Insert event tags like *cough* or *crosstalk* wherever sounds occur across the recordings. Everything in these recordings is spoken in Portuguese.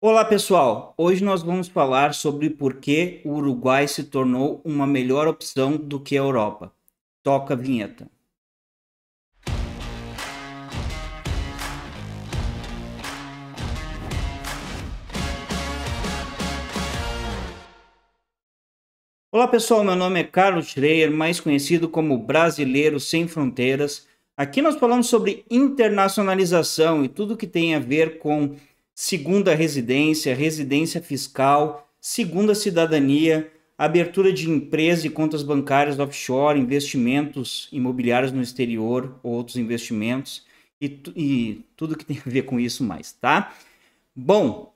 Olá pessoal, hoje nós vamos falar sobre por que o Uruguai se tornou uma melhor opção do que a Europa. Toca a vinheta. Olá pessoal, meu nome é Carlos Schreier, mais conhecido como Brasileiro Sem Fronteiras. Aqui nós falamos sobre internacionalização e tudo que tem a ver com segunda residência, residência fiscal, segunda cidadania, abertura de empresa e contas bancárias offshore, investimentos imobiliários no exterior, ou outros investimentos e, e tudo que tem a ver com isso mais, tá? Bom,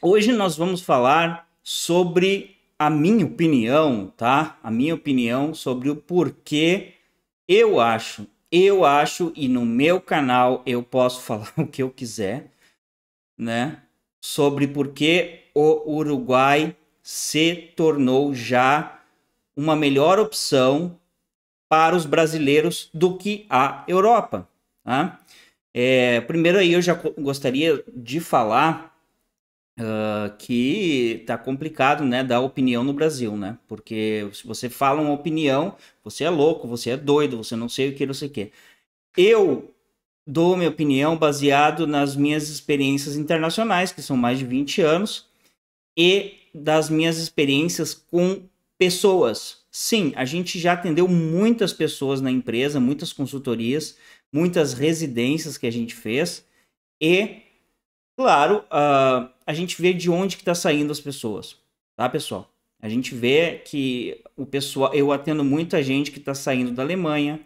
hoje nós vamos falar sobre a minha opinião, tá? A minha opinião sobre o porquê eu acho, eu acho e no meu canal eu posso *laughs* falar o que eu quiser né, sobre por que o Uruguai se tornou já uma melhor opção para os brasileiros do que a Europa. Tá? É, primeiro aí eu já gostaria de falar uh, que tá complicado, né, dar opinião no Brasil, né? Porque se você fala uma opinião, você é louco, você é doido, você não sei o que, não sei o que. Eu dou minha opinião baseado nas minhas experiências internacionais, que são mais de 20 anos, e das minhas experiências com pessoas. Sim, a gente já atendeu muitas pessoas na empresa, muitas consultorias, muitas residências que a gente fez e, claro, uh, a gente vê de onde que está saindo as pessoas, tá, pessoal? A gente vê que o pessoal, eu atendo muita gente que está saindo da Alemanha,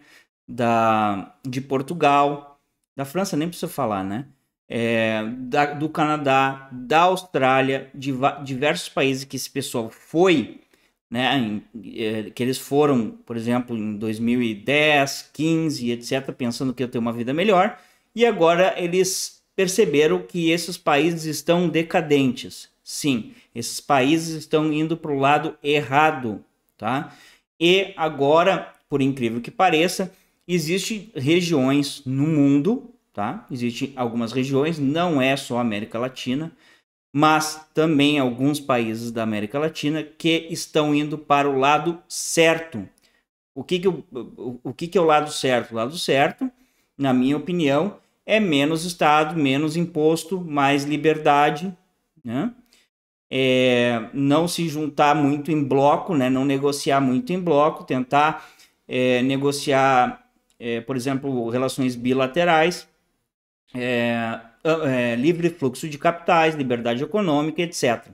da, de Portugal, da França nem precisa falar, né? É, da, do Canadá, da Austrália, de diversos países que esse pessoal foi, né, em, é, que eles foram, por exemplo, em 2010, 15, etc., pensando que eu tenho uma vida melhor, e agora eles perceberam que esses países estão decadentes. Sim, esses países estão indo para o lado errado, tá? E agora, por incrível que pareça, Existem regiões no mundo, tá? Existem algumas regiões, não é só América Latina, mas também alguns países da América Latina que estão indo para o lado certo. O que, que, o, o que, que é o lado certo? O lado certo, na minha opinião, é menos Estado, menos imposto, mais liberdade, né? É, não se juntar muito em bloco, né? não negociar muito em bloco, tentar é, negociar é, por exemplo, relações bilaterais, é, é, livre fluxo de capitais, liberdade econômica, etc.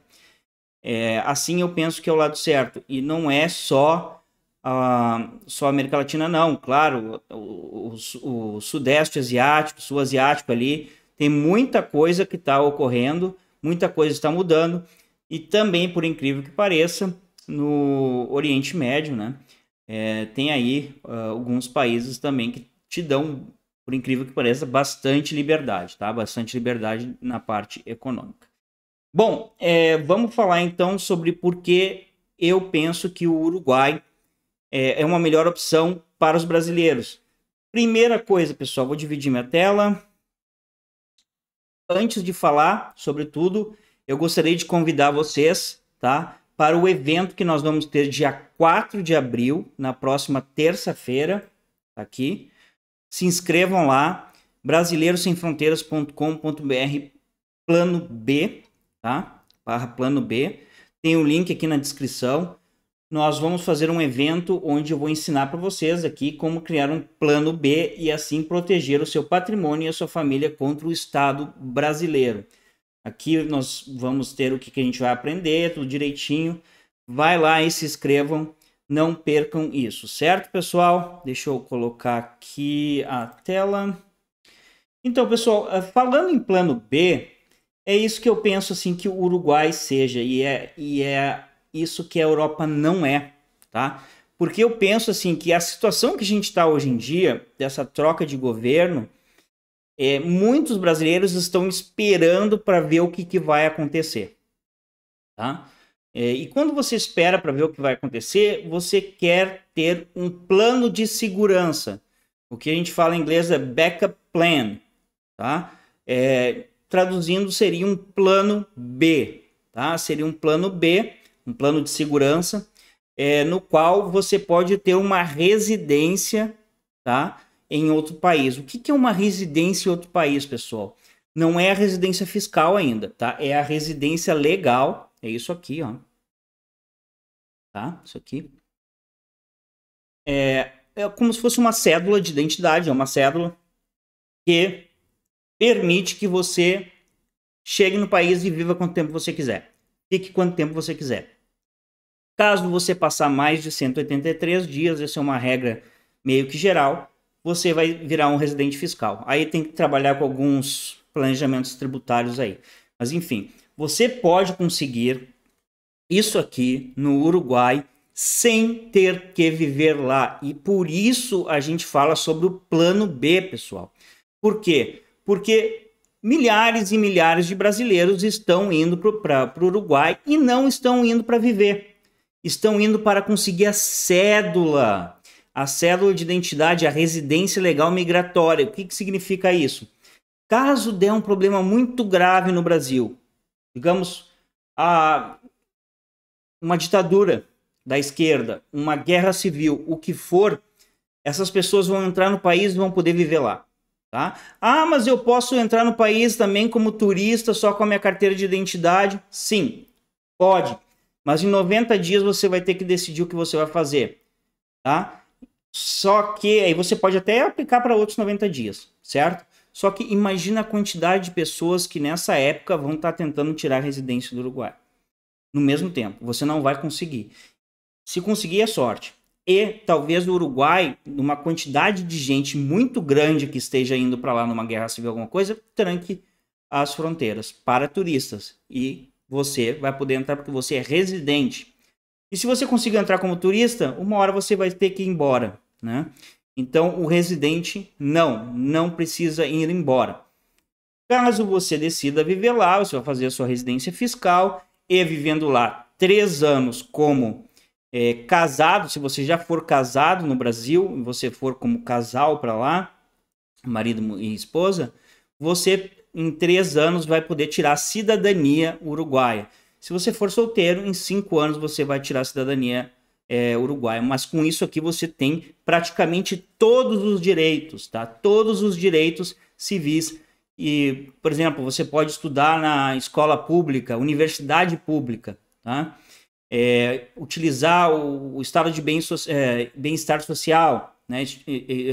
É, assim eu penso que é o lado certo. E não é só a, só a América Latina, não. Claro, o, o, o Sudeste Asiático, Sul Asiático ali, tem muita coisa que está ocorrendo, muita coisa está mudando. E também, por incrível que pareça, no Oriente Médio, né? é, tem aí uh, alguns países também que te dão, por incrível que pareça, bastante liberdade, tá? Bastante liberdade na parte econômica. Bom, é, vamos falar então sobre por que eu penso que o Uruguai é, é uma melhor opção para os brasileiros. Primeira coisa, pessoal, vou dividir minha tela. Antes de falar sobre tudo, eu gostaria de convidar vocês, tá? para o evento que nós vamos ter dia 4 de abril, na próxima terça-feira, tá aqui. Se inscrevam lá, brasileirosemfronteiras.com.br plano B, tá? Barra plano B. Tem o um link aqui na descrição. Nós vamos fazer um evento onde eu vou ensinar para vocês aqui como criar um plano B e assim proteger o seu patrimônio e a sua família contra o Estado brasileiro. Aqui nós vamos ter o que, que a gente vai aprender, tudo direitinho. Vai lá e se inscrevam, não percam isso, certo, pessoal? Deixa eu colocar aqui a tela. Então, pessoal, eh, falando em plano B, é isso que eu penso assim que o Uruguai seja e é, e é isso que a Europa não é, tá? Porque eu penso assim que a situação que a gente está hoje em dia, dessa troca de governo, é, muitos brasileiros estão esperando para ver o que, que vai acontecer. Tá? É, e quando você espera para ver o que vai acontecer, você quer ter um plano de segurança. O que a gente fala em inglês é backup plan. Tá? É, traduzindo, seria um plano B. Tá? Seria um plano B, um plano de segurança, é, no qual você pode ter uma residência tá? em outro país. O que, que é uma residência em outro país, pessoal? Não é a residência fiscal ainda, tá? É a residência legal. É isso aqui, ó. Tá? Isso aqui. É, é como se fosse uma cédula de identidade, é uma cédula que permite que você chegue no país e viva quanto tempo você quiser. Fique quanto tempo você quiser. Caso você passar mais de 183 dias, essa é uma regra meio que geral, você vai virar um residente fiscal. Aí tem que trabalhar com alguns planejamentos tributários aí. Mas enfim, você pode conseguir isso aqui no Uruguai sem ter que viver lá. E por isso a gente fala sobre o plano B, pessoal. Por quê? Porque milhares e milhares de brasileiros estão indo para o Uruguai e não estão indo para viver. Estão indo para conseguir a cédula a célula de identidade, a residência legal migratória. O que, que significa isso? Caso der um problema muito grave no Brasil, digamos, a, uma ditadura da esquerda, uma guerra civil, o que for, essas pessoas vão entrar no país e vão poder viver lá. Tá? Ah, mas eu posso entrar no país também como turista, só com a minha carteira de identidade? Sim, pode. Mas em 90 dias você vai ter que decidir o que você vai fazer. Tá? Só que aí você pode até aplicar para outros 90 dias, certo? Só que imagina a quantidade de pessoas que nessa época vão estar tá tentando tirar a residência do Uruguai. No mesmo tempo, você não vai conseguir. Se conseguir, é sorte. E talvez o Uruguai, numa quantidade de gente muito grande que esteja indo para lá numa guerra civil, alguma coisa, tranque as fronteiras para turistas. E você vai poder entrar porque você é residente. E se você conseguir entrar como turista, uma hora você vai ter que ir embora, né? Então, o residente não, não precisa ir embora. Caso você decida viver lá, você vai fazer a sua residência fiscal e vivendo lá três anos como é, casado, se você já for casado no Brasil, você for como casal para lá, marido e esposa, você em três anos vai poder tirar a cidadania uruguaia. Se você for solteiro, em cinco anos você vai tirar a cidadania é, uruguaia. Mas com isso aqui você tem praticamente todos os direitos, tá? Todos os direitos civis. E, por exemplo, você pode estudar na escola pública, universidade pública, tá? É, utilizar o, o, estado de é, bem-estar so, é, bem social, né?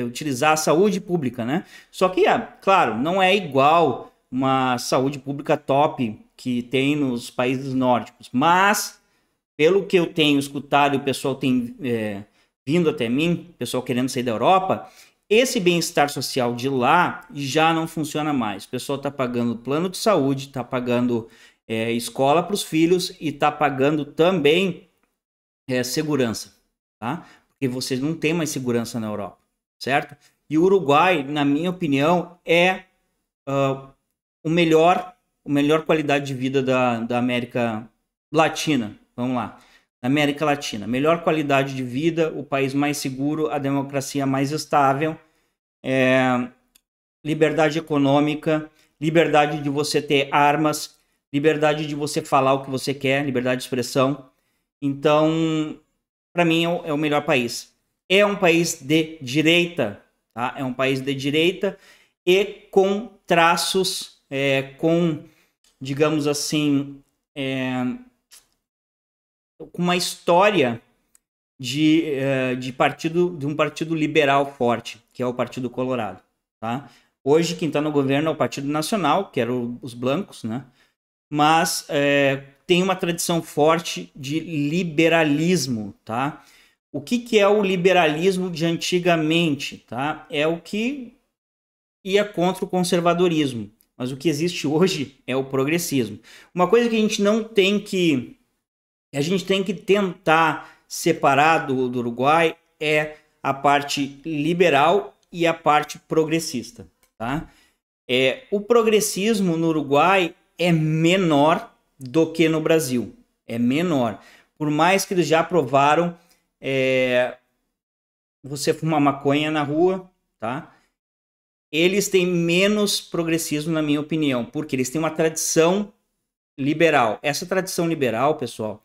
utilizar a saúde pública, né? Só que, é, claro, não é igual uma saúde pública top que tem nos países nórdicos. Mas, pelo que eu tenho escutado e o pessoal tem é, vindo até mim, o pessoal querendo sair da Europa, esse bem-estar social de lá já não funciona mais. O pessoal está pagando plano de saúde, está pagando é, escola para os filhos e está pagando também é, segurança, tá? Porque vocês não têm mais segurança na Europa, certo? E o Uruguai, na minha opinião, é uh, o melhor a melhor qualidade de vida da, da América Latina. Vamos lá. América Latina. Melhor qualidade de vida, o país mais seguro, a democracia mais estável, é, liberdade econômica, liberdade de você ter armas, liberdade de você falar o que você quer, liberdade de expressão. Então, para mim, é, é o melhor país. É um país de direita, tá? É um país de direita e com traços, é, com digamos assim, é, com uma história de, é, de partido de um partido liberal forte, que é o Partido Colorado. Tá? Hoje quem está no governo é o Partido Nacional, que eram os blancos, né? mas é, tem uma tradição forte de liberalismo. Tá? O que, que é o liberalismo de antigamente? Tá? É o que ia contra o conservadorismo mas o que existe hoje é o progressismo. Uma coisa que a gente não tem que. A gente tem que tentar separar do, do Uruguai é a parte liberal e a parte progressista. Tá? É, o progressismo no Uruguai é menor do que no Brasil. É menor. Por mais que eles já aprovaram é, você fumar maconha na rua, tá? eles têm menos progressismo, na minha opinião, porque eles têm uma tradição liberal. Essa tradição liberal, pessoal,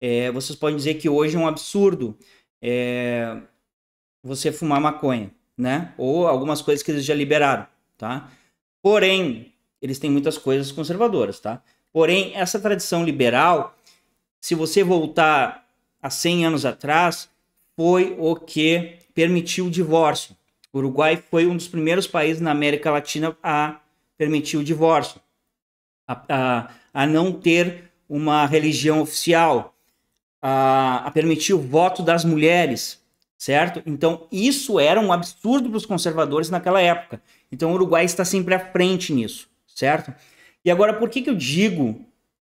é, vocês podem dizer que hoje é um absurdo é, você fumar maconha, né? Ou algumas coisas que eles já liberaram, tá? Porém, eles têm muitas coisas conservadoras, tá? Porém, essa tradição liberal, se você voltar a 100 anos atrás, foi o que permitiu o divórcio, o Uruguai foi um dos primeiros países na América Latina a permitir o divórcio, a, a, a não ter uma religião oficial, a, a permitir o voto das mulheres, certo? Então, isso era um absurdo para os conservadores naquela época. Então, o Uruguai está sempre à frente nisso, certo? E agora, por que, que eu digo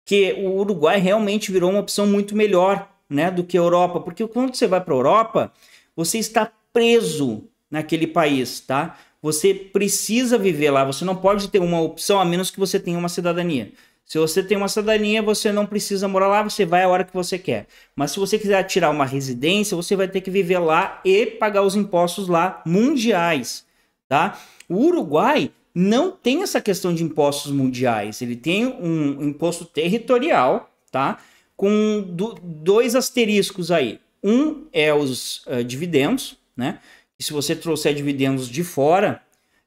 que o Uruguai realmente virou uma opção muito melhor né, do que a Europa? Porque quando você vai para a Europa, você está preso naquele país, tá? Você precisa viver lá, você não pode ter uma opção a menos que você tenha uma cidadania. Se você tem uma cidadania, você não precisa morar lá, você vai a hora que você quer. Mas se você quiser tirar uma residência, você vai ter que viver lá e pagar os impostos lá mundiais, tá? O Uruguai não tem essa questão de impostos mundiais, ele tem um imposto territorial, tá? Com do, dois asteriscos aí. Um é os uh, dividendos, né? E se você trouxer dividendos de fora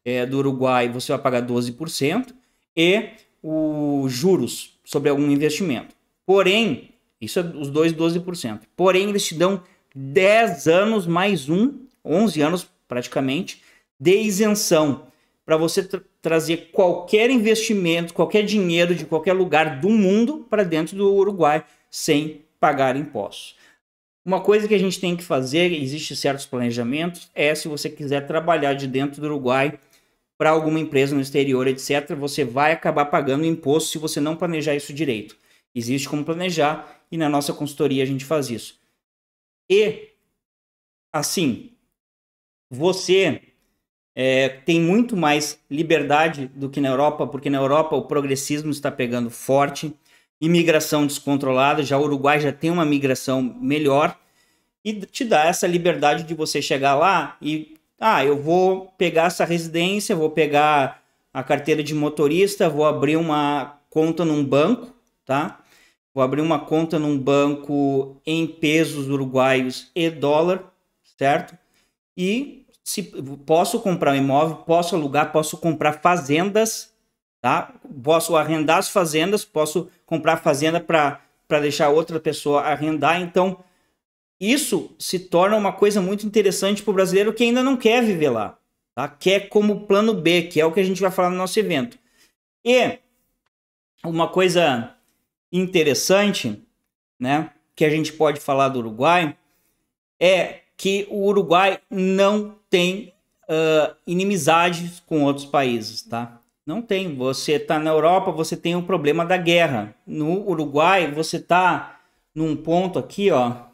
é, do Uruguai, você vai pagar 12%. E os juros sobre algum investimento. Porém, isso é os dois 12%. Porém, eles te dão 10 anos mais um, 11 anos praticamente, de isenção para você tra trazer qualquer investimento, qualquer dinheiro de qualquer lugar do mundo para dentro do Uruguai sem pagar impostos. Uma coisa que a gente tem que fazer, existe certos planejamentos, é se você quiser trabalhar de dentro do Uruguai para alguma empresa no exterior, etc., você vai acabar pagando imposto se você não planejar isso direito. Existe como planejar e na nossa consultoria a gente faz isso. E, assim, você é, tem muito mais liberdade do que na Europa, porque na Europa o progressismo está pegando forte imigração descontrolada. Já o Uruguai já tem uma migração melhor e te dá essa liberdade de você chegar lá e ah, eu vou pegar essa residência, vou pegar a carteira de motorista, vou abrir uma conta num banco, tá? Vou abrir uma conta num banco em pesos uruguaios e dólar, certo? E se posso comprar um imóvel, posso alugar, posso comprar fazendas Tá? Posso arrendar as fazendas, posso comprar fazenda para deixar outra pessoa arrendar. Então, isso se torna uma coisa muito interessante para o brasileiro que ainda não quer viver lá. Tá? Quer como plano B, que é o que a gente vai falar no nosso evento. E uma coisa interessante, né, que a gente pode falar do Uruguai é que o Uruguai não tem uh, inimizades com outros países, tá? Não tem. Você está na Europa, você tem o um problema da guerra. No Uruguai, você está num ponto aqui, ó,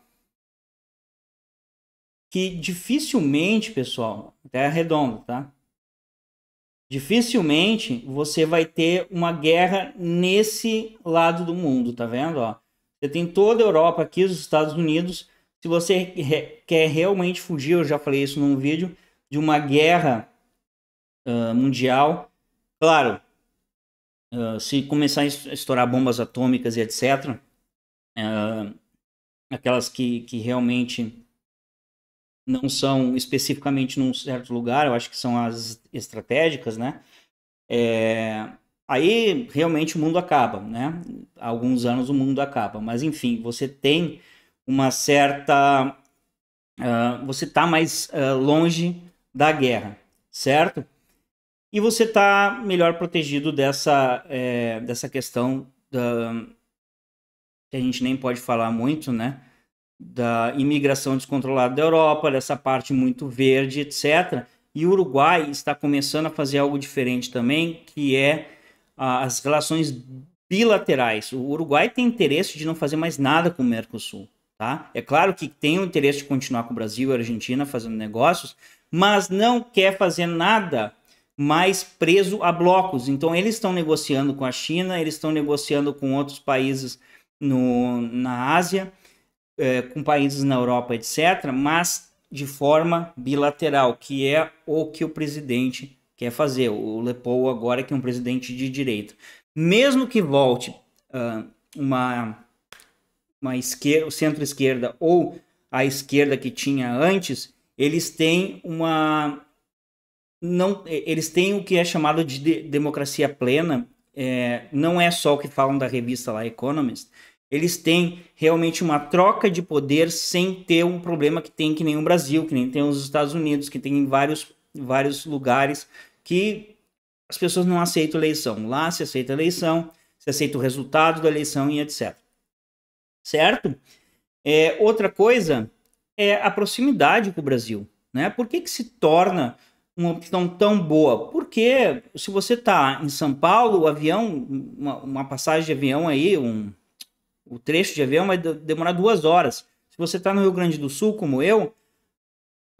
que dificilmente, pessoal, até redondo, tá? Dificilmente você vai ter uma guerra nesse lado do mundo, tá vendo? Ó, você tem toda a Europa aqui, os Estados Unidos. Se você quer realmente fugir, eu já falei isso num vídeo, de uma guerra uh, mundial, Claro, uh, se começar a estourar bombas atômicas e etc., uh, ah, aquelas que, que realmente não são especificamente num certo lugar, eu acho que são as estratégicas, né? É, aí realmente o mundo acaba, né? Há alguns anos o mundo acaba, mas enfim, você tem uma certa. Uh, você está mais uh, longe da guerra, certo? e você está melhor protegido dessa, é, dessa questão da, que a gente nem pode falar muito, né? Da imigração descontrolada da Europa, dessa parte muito verde, etc. E o Uruguai está começando a fazer algo diferente também, que é as relações bilaterais. O Uruguai tem interesse de não fazer mais nada com o Mercosul. Tá? É claro que tem o interesse de continuar com o Brasil e a Argentina fazendo negócios, mas não quer fazer nada mais preso a blocos. Então, eles estão negociando com a China, eles estão negociando com outros países no, na Ásia, é, com países na Europa, etc., mas de forma bilateral, que é o que o presidente quer fazer. O Lepou agora que é um presidente de direita. Mesmo que volte uh, uma, uma esquerda, centro-esquerda ou a esquerda que tinha antes, eles têm uma não, eles têm o que é chamado de, de democracia plena. É, não é só o que falam da revista lá Economist. Eles têm realmente uma troca de poder sem ter um problema que tem que nem o Brasil, que nem tem os Estados Unidos, que tem em vários, vários lugares que as pessoas não aceitam eleição. Lá se aceita eleição, se aceita o resultado da eleição e etc. Certo? É, outra coisa é a proximidade com o Brasil. Né? Por que, que se torna uma opção tão boa? Porque se você está em São Paulo, o avião, uma, uma, passagem de avião aí, um, o trecho de avião vai demorar duas horas. Se você está no Rio Grande do Sul, como eu,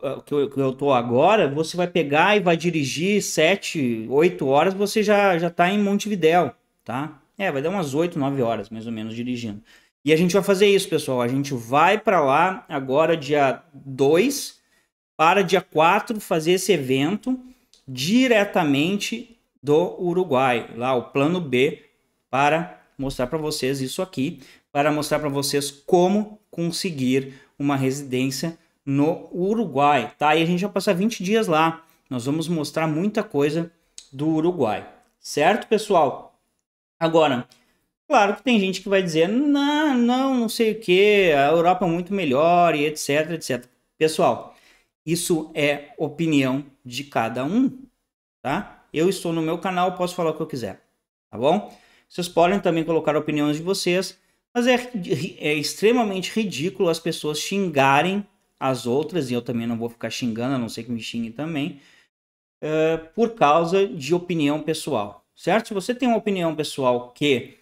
ah, que eu estou agora, você vai pegar e vai dirigir sete, oito horas, você já já está em Montevidéu, tá? É, vai dar umas oito, nove horas, mais ou menos, dirigindo. E a gente vai fazer isso, pessoal. A gente vai para lá agora, dia 2 para dia 4 fazer esse evento diretamente do Uruguai, lá o plano B, para mostrar para vocês isso aqui, para mostrar para vocês como conseguir uma residência no Uruguai, tá? E a gente vai passar 20 dias lá. Nós vamos mostrar muita coisa do Uruguai, certo, pessoal? Agora, claro que tem gente que vai dizer, não, não, não sei o que, a Europa é muito melhor e etc, etc. Pessoal, isso é opinião de cada um, tá? Eu estou no meu canal, posso falar o que eu quiser, tá bom? Vocês podem também colocar opiniões de vocês, mas é, é extremamente ridículo as pessoas xingarem as outras, e eu também não vou ficar xingando, a não ser que me xingue também, eh, por causa de opinião pessoal, certo? Se você tem uma opinião pessoal que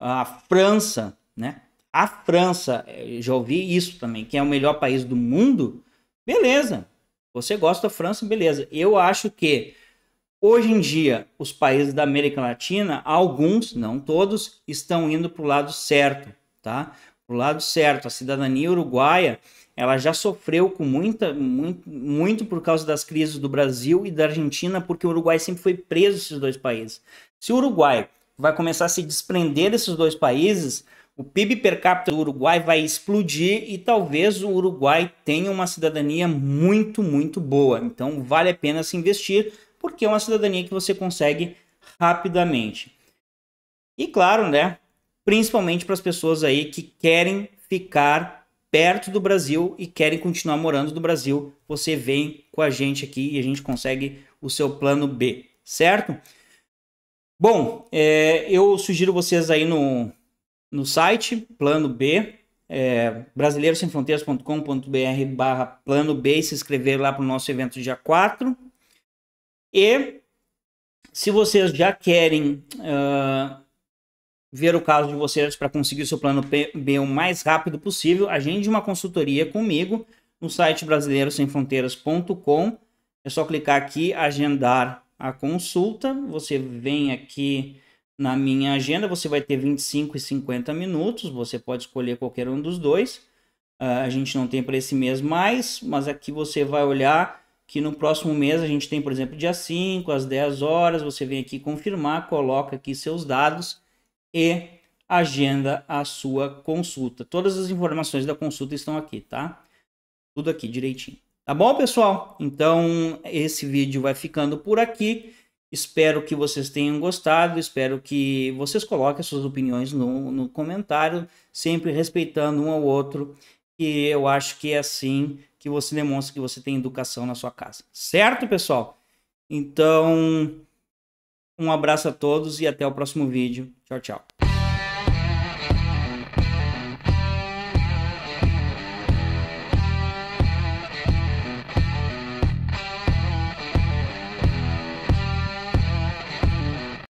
a França, né? A França, eh, já ouvi isso também, que é o melhor país do mundo, Beleza. Você gosta da França, beleza. Eu acho que hoje em dia os países da América Latina, alguns, não todos, estão indo para o lado certo, tá? Para o lado certo. A cidadania uruguaia ela já sofreu com muita, muito, muito por causa das crises do Brasil e da Argentina, porque o Uruguai sempre foi preso esses dois países. Se o Uruguai vai começar a se desprender desses dois países, o PIB per capita do Uruguai vai explodir e talvez o Uruguai tenha uma cidadania muito, muito boa. Então vale a pena se investir, porque é uma cidadania que você consegue rapidamente. E claro, né? Principalmente para as pessoas aí que querem ficar perto do Brasil e querem continuar morando no Brasil, você vem com a gente aqui e a gente consegue o seu plano B, certo? Bom, é, eu sugiro vocês aí no, no site, plano B, é, brasileirosemfronteiras.com.br barra plano B e se inscrever lá para o nosso evento dia 4. E se vocês já querem uh, ver o caso de vocês para conseguir o seu plano B o mais rápido possível, agende uma consultoria comigo no site brasileirosemfronteiras.com. É só clicar aqui, agendar a consulta. Você vem aqui na minha agenda, você vai ter 25 e 50 minutos. Você pode escolher qualquer um dos dois. Uh, a gente não tem para esse mês mais, mas aqui você vai olhar que no próximo mês a gente tem, por exemplo, dia 5 às 10 horas. Você vem aqui confirmar, coloca aqui seus dados e agenda a sua consulta. Todas as informações da consulta estão aqui, tá? Tudo aqui direitinho. Tá bom, pessoal? Então, esse vídeo vai ficando por aqui. Espero que vocês tenham gostado, espero que vocês coloquem suas opiniões no, no comentário, sempre respeitando um ao outro, e eu acho que é assim que você demonstra que você tem educação na sua casa. Certo, pessoal? Então, um abraço a todos e até o próximo vídeo. Tchau, tchau.